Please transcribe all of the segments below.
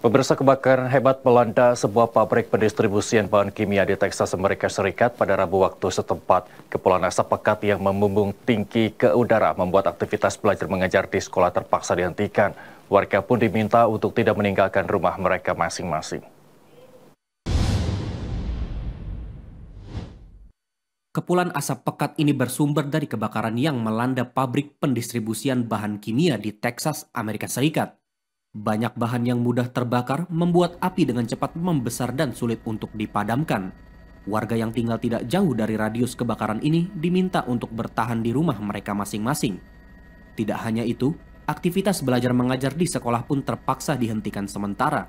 Pemirsa kebakaran hebat melanda sebuah pabrik pendistribusian bahan kimia di Texas, Amerika Serikat pada Rabu waktu setempat. Kepulauan asap pekat yang membumbung tinggi ke udara membuat aktivitas belajar mengajar di sekolah terpaksa dihentikan. Warga pun diminta untuk tidak meninggalkan rumah mereka masing-masing. Kepulan asap pekat ini bersumber dari kebakaran yang melanda pabrik pendistribusian bahan kimia di Texas, Amerika Serikat. Banyak bahan yang mudah terbakar membuat api dengan cepat membesar dan sulit untuk dipadamkan. Warga yang tinggal tidak jauh dari radius kebakaran ini diminta untuk bertahan di rumah mereka masing-masing. Tidak hanya itu, aktivitas belajar mengajar di sekolah pun terpaksa dihentikan sementara.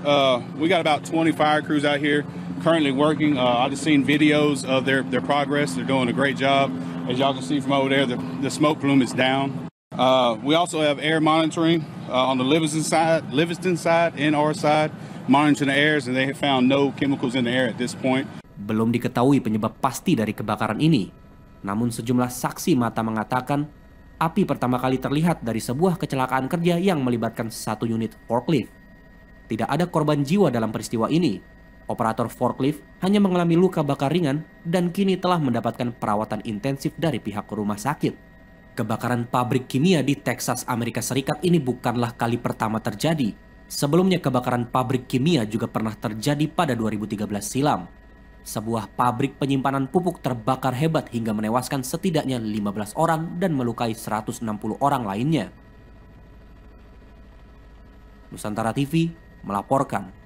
Uh, we got about 20 fire crews out here currently working. Uh, I've just seen videos of their, their progress. They're doing a great job. As y'all can see from over there, the, the smoke plume is down. Uh, we also have air monitoring uh, on the Livingston side, Livingston side and our side, monitoring the airs, and they have found no chemicals in the air at this point. Belum diketahui penyebab pasti dari kebakaran ini. Namun sejumlah saksi mata mengatakan api pertama kali terlihat dari sebuah kecelakaan kerja yang melibatkan satu unit forklift. Tidak ada korban jiwa dalam peristiwa ini. Operator forklift hanya mengalami luka bakar ringan dan kini telah mendapatkan perawatan intensif dari pihak rumah sakit kebakaran pabrik kimia di Texas, Amerika Serikat ini bukanlah kali pertama terjadi. Sebelumnya kebakaran pabrik kimia juga pernah terjadi pada 2013 silam. Sebuah pabrik penyimpanan pupuk terbakar hebat hingga menewaskan setidaknya 15 orang dan melukai 160 orang lainnya. Nusantara TV melaporkan.